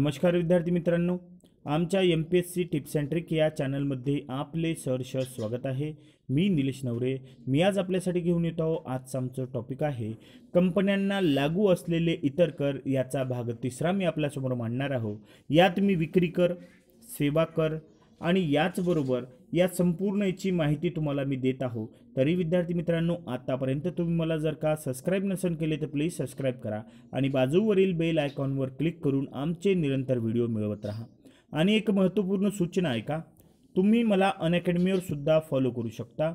नमस्कार विद्यार्थी मित्रांनो आमच्या M P S C tips and trick या चॅनलमध्ये आपले सहर्ष स्वागत आहे मी निलेश नवरे मी आज आपल्यासाठी घेऊन येतो आहो आजचा आमचं टॉपिक आहे कंपन्यांना लागू असलेले इतर कर याचा भाग तिसरा मी आपल्यासमोर मांडणार आहो यात मी विक्री कर सेवा कर आणि याचबरोबर या संपूर्ण याची माहिती तुम्हाला मी देत आहो तरी विद्यार्थी मित्रांनो आत्तापर्यंत तुम्ही मला जर का सबस्क्राईब नसेल केले तर प्लीज सबस्क्राईब करा आणि बाजूवरील बेल आयकॉनवर क्लिक करून आमचे निरंतर व्हिडिओ मिळवत राहा आणि एक महत्त्वपूर्ण सूचना आहे का तुम्ही मला अनअकॅडमीवरसुद्धा सुद्धा फॉलो करू शकता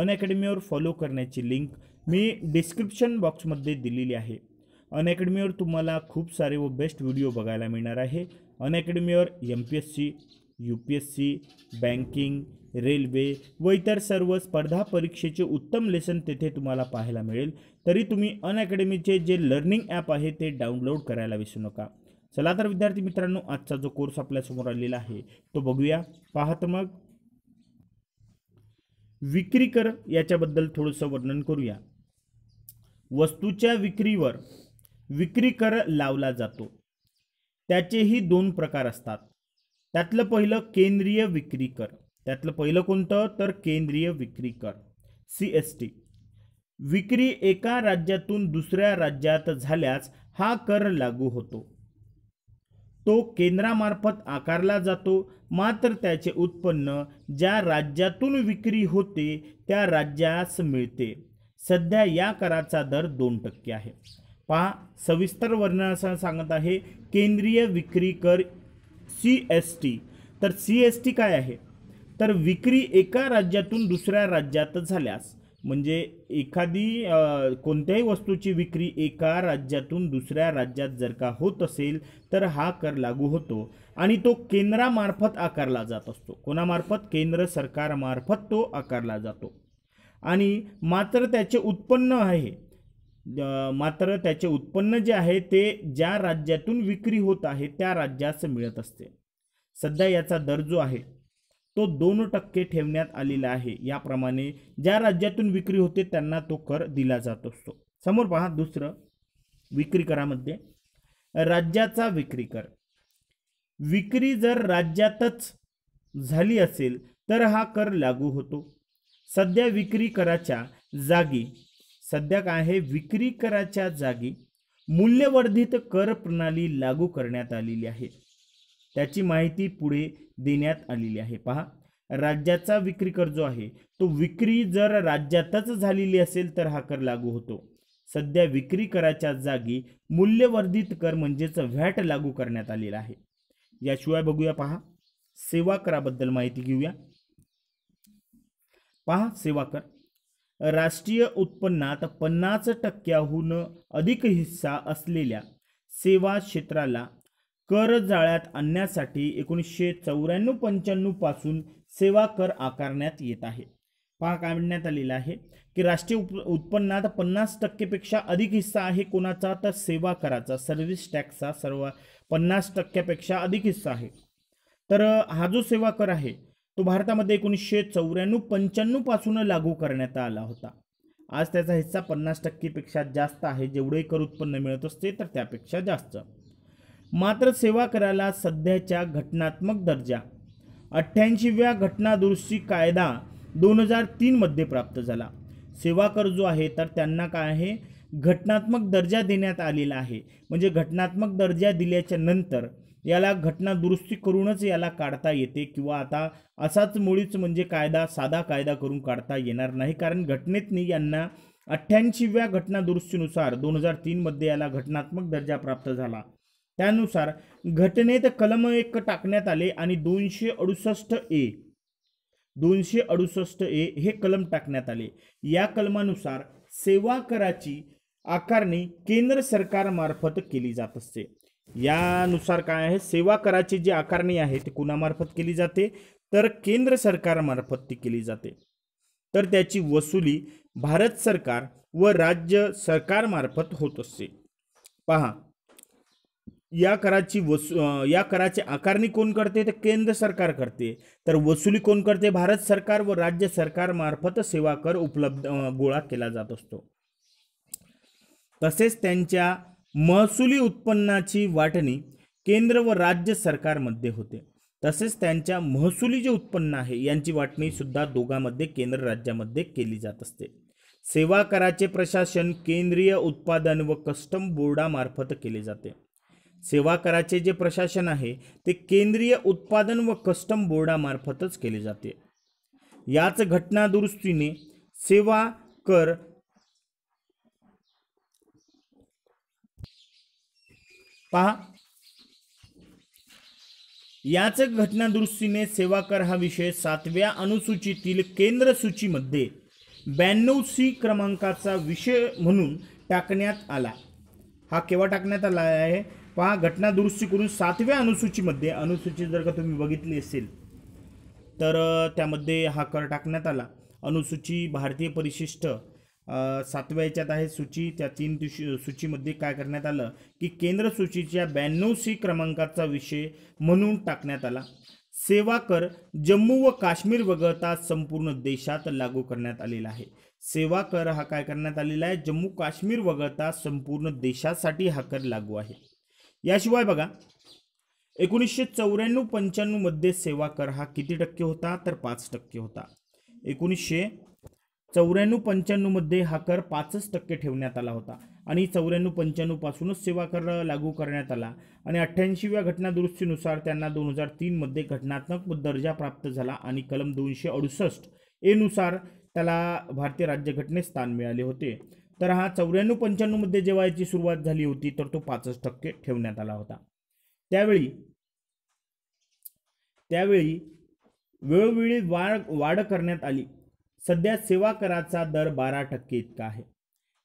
अनअकॅडमीवर फॉलो करण्याची लिंक मी डिस्क्रिप्शन बॉक्समध्ये दिलेली आहे अनअकॅडमीवर तुम्हाला खूप सारे व बेस्ट व्हिडिओ बघायला मिळणार आहे अनअकॅडमीवर M P S C U P S C banking railway व इतर सर्व स्पर्धा परीक्षेचे उत्तम लेसन तेथे तुम्हाला पाहायला मिळेल तरी तुम्ही अनअकॅडमीचे जे लर्निंग ॲप आहे ते डाउनलोड करायला विसरू नका चला तर विद्यार्थी मित्रांनो आजचा जो कोर्स आपल्यासमोर आलेला आहे तो बघूया पाहत मग विक्री कर याच्याबद्दल थोडंसं वर्णन करूया वस्तूच्या विक्रीवर विक्री कर लावला जातो त्याचेही दोन प्रकार असतात त्यातलं पहिलं केंद्रीय विक्री कर त्यातलं पहिलं कोणतं तर केंद्रीय विक्री कर सी एस टी विक्री एका राज्यातून दुसऱ्या राज्यात झाल्यास हा कर लागू होतो तो केंद्रामार्फत आकारला जातो मात्र त्याचे उत्पन्न ज्या राज्यातून विक्री होते त्या राज्यास मिळते सध्या या कराचा दर दोन टक्के आहे पहा सविस्तर वर्णन सांगत आहे केंद्रीय विक्री कर सी एस टी तर सी एस टी काय आहे तर विक्री एका राज्यातून दुसऱ्या राज्यात झाल्यास म्हणजे एखादी कोणत्याही वस्तूची विक्री एका राज्यातून दुसऱ्या राज्यात जर का होत असेल तर हा कर लागू होतो आणि तो केंद्रामार्फत आकारला जात असतो कोणामार्फत केंद्र सरकारमार्फत तो आकारला जातो आणि मात्र त्याचे उत्पन्न आहे मात्र त्याचे उत्पन्न जे आहे ते ज्या राज्यातून विक्री होत आहे त्या राज्यास मिळत असते सध्या याचा दर जो आहे तो दोन टक्के ठेवण्यात आलेला आहे याप्रमाणे ज्या राज्यातून विक्री होते त्यांना तो कर दिला जात असतो समोर पहा दुसरं विक्री करामध्ये राज्याचा विक्री कर विक्री जर राज्यातच झाली असेल तर हा कर लागू होतो सध्या विक्री कराच्या जागी सध्या काय आहे विक्री कराच्या जागी मूल्यवर्धित कर प्रणाली लागू करण्यात आलेली आहे त्याची माहिती पुढे देण्यात आलेली आहे पहा राज्याचा विक्री कर जो आहे तो विक्री जर राज्यातच झालेली असेल तर हा कर लागू होतो सध्या विक्री कराच्या जागी मूल्यवर्धित कर म्हणजेच व्हॅट लागू करण्यात आलेला आहे याशिवाय बघूया पहा सेवा कराबद्दल माहिती घेऊया पहा सेवा कर राष्ट्रीय उत्पन्नात पन्नास टक्क्याहून अधिक हिस्सा असलेल्या सेवा क्षेत्राला कर जाळ्यात आणण्यासाठी एकोणीसशे चौऱ्याण्णव पंच्याण्णवपासून सेवा कर आकारण्यात येत आहे पहा काढण्यात आलेला आहे की राष्ट्रीय उप उत्पन्नात पन्नास टक्केपेक्षा अधिक हिस्सा आहे कोणाचा तर सेवा कराचा सर्व्हिस टॅक्सचा सर्व पन्नास टक्क्यापेक्षा अधिक हिस्सा आहे तर हा जो सेवा कर आहे तो भारतामध्ये एकोणीसशे चौऱ्याण्णव पंच्याण्णव पासून लागू करण्यात आला होता आज त्याचा हिस्सा पन्नास टक्केपेक्षा जास्त आहे जेवढे कर उत्पन्न मिळत असते तर त्यापेक्षा जास्त मात्र सेवा कराला सध्याच्या घटनात्मक दर्जा अठ्ठ्याऐंशीव्या घटनादुरुस्ती कायदा दोन हजार तीनमध्ये प्राप्त झाला सेवा कर जो आहे तर त्यांना काय आहे घटनात्मक दर्जा देण्यात आलेला आहे म्हणजे घटनात्मक दर्जा दिल्याच्या नंतर याला घटना दुरुस्ती करूनच याला काढता येते किंवा आता असाच मुळीच म्हणजे कायदा साधा कायदा करून काढता येणार नाही कारण घटनेतनी यांना अठ्ठ्याऐंशीव्या घटना दुरुस्तीनुसार दोन हजार तीनमध्ये याला घटनात्मक दर्जा प्राप्त झाला त्यानुसार घटनेत कलम एक टाकण्यात आले आणि दोनशे अडुसष्ट ए दोनशे अडुसष्ट ए हे कलम टाकण्यात आले या कलमानुसार सेवा कराची आकारणी केंद्र सरकारमार्फत केली जात असते यानुसार काय आहे सेवा कराची जी आकारणी आहे ती कुणामार्फत केली जाते तर केंद्र सरकारमार्फत ती केली जाते तर त्याची वसुली भारत सरकार व राज्य सरकारमार्फत होत असते पहा या कराची वसु या कराची आकारणी कोण करते तर केंद्र सरकार करते तर वसुली कोण करते भारत सरकार व राज्य सरकारमार्फत सेवा कर उपलब्ध गोळा केला जात असतो तसेच त्यांच्या महसुली उत्पन्नाची वाटणी केंद्र व राज्य सरकारमध्ये होते तसेच त्यांच्या महसुली जे उत्पन्न आहे यांची वाटणीसुद्धा दोघांमध्ये केंद्र राज्यामध्ये केली जात असते सेवा कराचे प्रशासन केंद्रीय उत्पादन व कस्टम बोर्डामार्फत केले जाते सेवा कराचे जे प्रशासन आहे ते केंद्रीय उत्पादन व कस्टम बोर्डामार्फतच केले जाते याच घटनादुरुस्तीने सेवा कर पहा याच घटनादुरुस्तीने सेवा कर हा विषय सातव्या अनुसूचीतील केंद्र सूचीमध्ये ब्याण्णव सी क्रमांकाचा विषय म्हणून टाकण्यात आला हा केव्हा टाकण्यात आला आहे पहा घटना दुरुस्ती करून सातव्या अनुसूचीमध्ये अनुसूची जर का तुम्ही बघितली असेल तर त्यामध्ये हा कर टाकण्यात आला अनुसूची भारतीय परिशिष्ट सातव्या याच्यात आहे सूची त्या तीन दिवशी सूचीमध्ये काय करण्यात आलं की केंद्र सूचीच्या ब्याण्णव सी क्रमांकाचा विषय म्हणून टाकण्यात आला सेवा कर जम्मू व काश्मीर वगळता संपूर्ण देशात लागू करण्यात आलेला आहे सेवा कर हा काय करण्यात आलेला आहे जम्मू काश्मीर वगळता संपूर्ण देशासाठी हा कर लागू आहे याशिवाय बघा एकोणीसशे चौऱ्याण्णव पंच्याण्णवमध्ये सेवा कर हा किती टक्के होता तर पाच टक्के होता एकोणीसशे चौऱ्याण्णव पंच्याण्णवमध्ये हा कर पाचच टक्के ठेवण्यात आला होता आणि चौऱ्याण्णव पंच्याण्णवपासूनच सेवा कर लागू करण्यात आला आणि अठ्ठ्याऐंशीव्या घटनादुरुस्तीनुसार त्यांना दोन हजार तीनमध्ये घटनात्मक दर्जा प्राप्त झाला आणि कलम दोनशे अडुसष्ट एनुसार त्याला भारतीय राज्यघटनेत स्थान मिळाले होते तर हा चौऱ्याण्णव पंच्याण्णवमध्ये जेव्हा याची सुरुवात झाली होती तर तो पाचच टक्के ठेवण्यात आला होता त्यावेळी त्यावेळी वेळोवेळी वाढ वाढ करण्यात आली सध्या सेवा कराचा दर बारा टक्के इतका आहे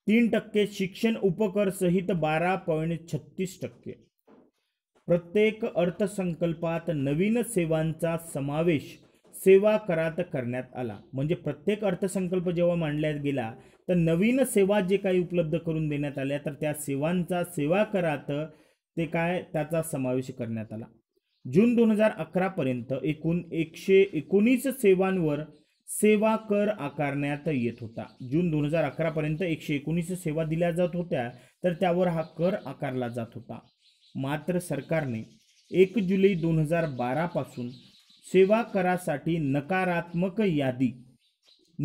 तीन टक्के शिक्षण उपकर सहित बारा पॉईंट छत्तीस टक्के प्रत्येक अर्थसंकल्पात नवीन सेवांचा समावेश सेवा करात करण्यात आला म्हणजे प्रत्येक अर्थसंकल्प जेव्हा मांडल्या गेला तर नवीन सेवा जे काही उपलब्ध करून देण्यात आल्या तर त्या सेवांचा सेवा करात ते काय त्याचा समावेश करण्यात आला जून दोन हजार अकरापर्यंत एकूण एकशे एकोणीस सेवांवर सेवा कर आकारण्यात येत होता जून दोन हजार अकरापर्यंत एकशे एकोणीस सेवा दिल्या जात होत्या तर त्यावर हा कर आकारला जात होता मात्र सरकारने एक जुलै दोन हजार बारापासून सेवा करासाठी नकारात्मक यादी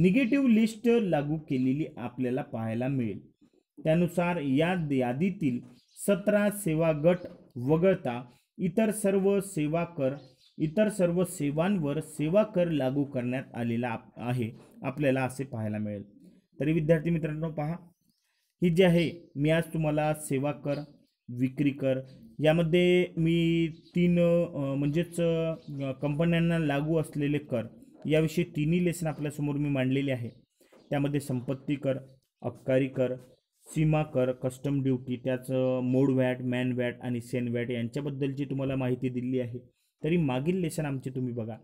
निगेटिव्ह लिस्ट लागू केलेली आपल्याला पाहायला मिळेल त्यानुसार या यादीतील सतरा सेवा गट वगळता इतर सर्व सेवा कर इतर सर्व सेवांवर सेवा कर लागू करण्यात आलेला आहे आपल्याला असे पाहायला मिळेल तरी विद्यार्थी मित्रांनो पहा ही जी आहे मी आज तुम्हाला सेवा कर विक्री कर यामध्ये मी तीन म्हणजेच कंपन्यांना लागू असलेले कर याविषयी तिन्ही लेसन आपल्यासमोर मी मांडलेले आहे त्यामध्ये संपत्ती कर अबकारी कर सीमा कर कस्टम ड्युटी त्याचं मोड वॅट मॅन व्हॅट आणि सेन व्हॅट यांच्याबद्दलची तुम्हाला माहिती दिली आहे तरी मागील लेसन आमचे तुम्ही बघा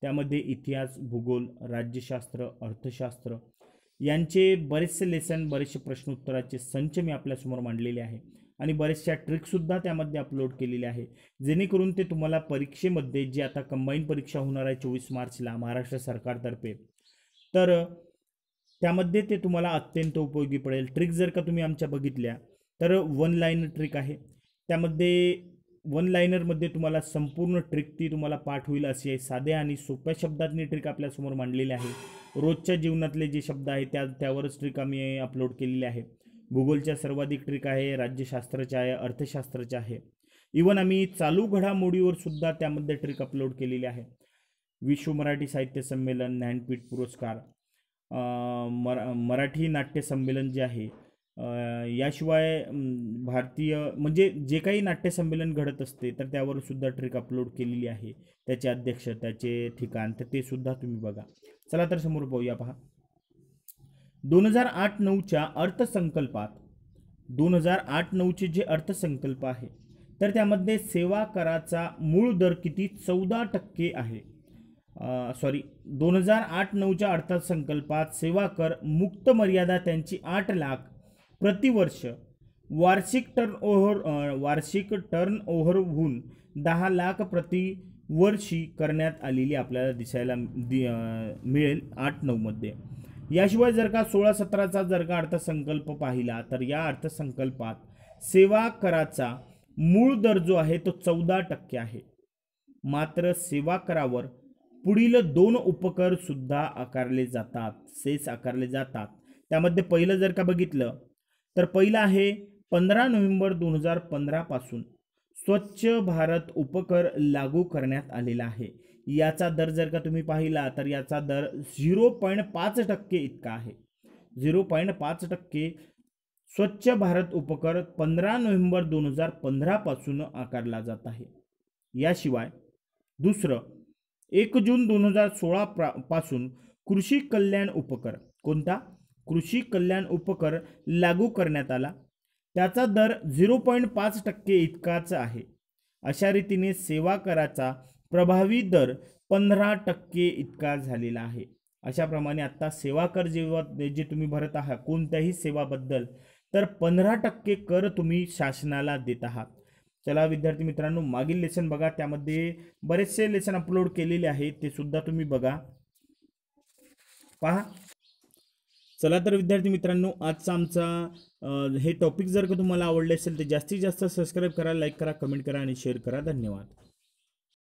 त्यामध्ये इतिहास भूगोल राज्यशास्त्र अर्थशास्त्र यांचे बरेचसे लेसन बरेचसे प्रश्नोत्तराचे संच मी आपल्यासमोर मांडलेले आहे आणि बरेचशा ट्रिकसुद्धा त्यामध्ये अपलोड केलेले आहे जेणेकरून ते तुम्हाला परीक्षेमध्ये जी आता कंबाईन परीक्षा होणार आहे चोवीस मार्चला महाराष्ट्र सरकारतर्फे तर त्यामध्ये ते तुम्हाला अत्यंत उपयोगी पडेल ट्रिक जर का तुम्ही आमच्या बघितल्या तर वन लाईन ट्रिक आहे त्यामध्ये वन लाईनरमध्ये तुम्हाला संपूर्ण ट्रिक ती तुम्हाला पाठ होईल अशी आहे साध्या आणि सोप्या शब्दात ट्रिक आपल्यासमोर मांडलेली आहे रोजच्या जीवनातले जे शब्द आहे त्या त्यावरच ट्रिक आम्ही अपलोड केलेली आहे भूगोलच्या सर्वाधिक ट्रिक आहे राज्यशास्त्राच्या आहे अर्थशास्त्राच्या आहे इवन आम्ही चालू घडामोडीवरसुद्धा त्यामध्ये ट्रिक अपलोड केलेली आहे विश्व मराठी साहित्य संमेलन ज्ञानपीठ पुरस्कार मरा मराठी नाट्य संमेलन जे आहे याशिवाय भारतीय म्हणजे जे काही नाट्यसंमेलन घडत असते तर त्यावर सुद्धा ट्रिक अपलोड केलेली आहे त्याचे अध्यक्ष त्याचे ठिकाण तर ते सुद्धा तुम्ही बघा चला तर समोर पाहूया पहा दोन हजार आठ नऊच्या अर्थसंकल्पात दोन हजार आठ नऊचे जे अर्थसंकल्प आहे तर त्यामध्ये सेवा कराचा मूळ दर किती चौदा टक्के आहे सॉरी दोन हजार आठ नऊच्या अर्थसंकल्पात सेवा कर मुक्त मर्यादा त्यांची आठ लाख प्रतिवर्ष वार्षिक टर्न ओव्हर वार्षिक टर्न ओव्हरहून दहा लाख प्रतिवर्षी करण्यात आलेली आपल्याला दिसायला दि मिळेल आठ नऊमध्ये याशिवाय जर का सोळा सतराचा जर का अर्थसंकल्प पाहिला तर या अर्थसंकल्पात सेवा कराचा मूळ दर जो आहे तो चौदा टक्के आहे मात्र सेवा करावर पुढील दोन उपकर सुद्धा आकारले जातात सेस आकारले जातात त्यामध्ये पहिलं जर का बघितलं तर पहिला आहे पंधरा नोव्हेंबर दोन हजार पंधरापासून स्वच्छ भारत उपकर लागू करण्यात आलेला आहे याचा दर जर का तुम्ही पाहिला तर याचा दर झिरो पॉईंट पाच टक्के इतका आहे झिरो पॉईंट पाच टक्के स्वच्छ भारत उपकर पंधरा नोव्हेंबर दोन हजार पंधरापासून आकारला जात आहे याशिवाय दुसरं एक जून दोन हजार सोळा पासून कृषी कल्याण उपकर कोणता कृषी कल्याण उपकर लागू करण्यात आला त्याचा दर झिरो पॉईंट पाच टक्के इतकाच आहे अशा रीतीने सेवा कराचा प्रभावी दर पंधरा टक्के इतका झालेला आहे अशाप्रमाणे आत्ता सेवा कर जेव्हा जे तुम्ही भरत आहात कोणत्याही सेवाबद्दल तर पंधरा टक्के कर तुम्ही शासनाला देत आहात चला विद्यार्थी मित्रांनो मागील लेसन बघा त्यामध्ये बरेचसे लेसन अपलोड केलेले आहे ते सुद्धा तुम्ही बघा पहा चला तर विद्यार्थी मित्रांनो आजचा आमचा हे टॉपिक जर का तुम्हाला आवडले असेल तर जास्तीत जास्त सबस्क्राईब करा लाईक करा कमेंट करा आणि शेअर करा धन्यवाद